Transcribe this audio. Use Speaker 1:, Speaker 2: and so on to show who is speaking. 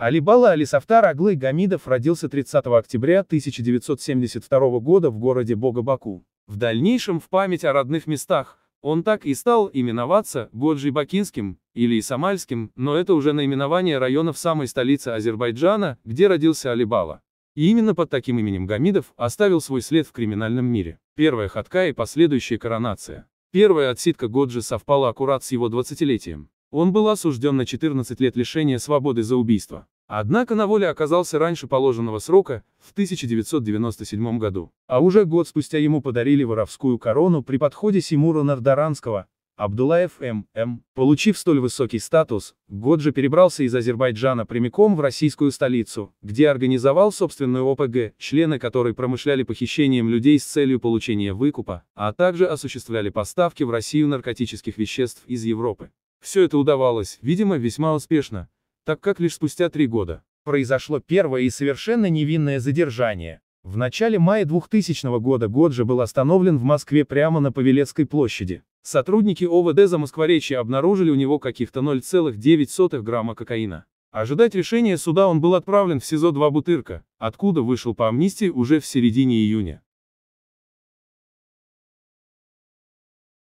Speaker 1: Алибала Алисафтар Аглы Гамидов родился 30 октября 1972 года в городе Бога-Баку. В дальнейшем в память о родных местах он так и стал именоваться Годжибакинским или Исамальским, но это уже наименование районов самой столицы Азербайджана, где родился Алибала. И именно под таким именем Гамидов оставил свой след в криминальном мире. Первая хатка и последующая коронация. Первая отсидка Годжи совпала аккурат с его 20-летием. Он был осужден на 14 лет лишения свободы за убийство. Однако на воле оказался раньше положенного срока, в 1997 году. А уже год спустя ему подарили воровскую корону при подходе Симура Нардаранского, Абдулаев М.М. Получив столь высокий статус, год же перебрался из Азербайджана прямиком в российскую столицу, где организовал собственную ОПГ, члены которой промышляли похищением людей с целью получения выкупа, а также осуществляли поставки в Россию наркотических веществ из Европы. Все это удавалось, видимо, весьма успешно, так как лишь спустя три года произошло первое и совершенно невинное задержание. В начале мая 2000 года Годжи был остановлен в Москве прямо на Павелецкой площади. Сотрудники ОВД за Москворечье обнаружили у него каких-то 0,9 грамма кокаина. Ожидать решения суда он был отправлен в СИЗО 2 Бутырка, откуда вышел по амнистии уже в середине июня.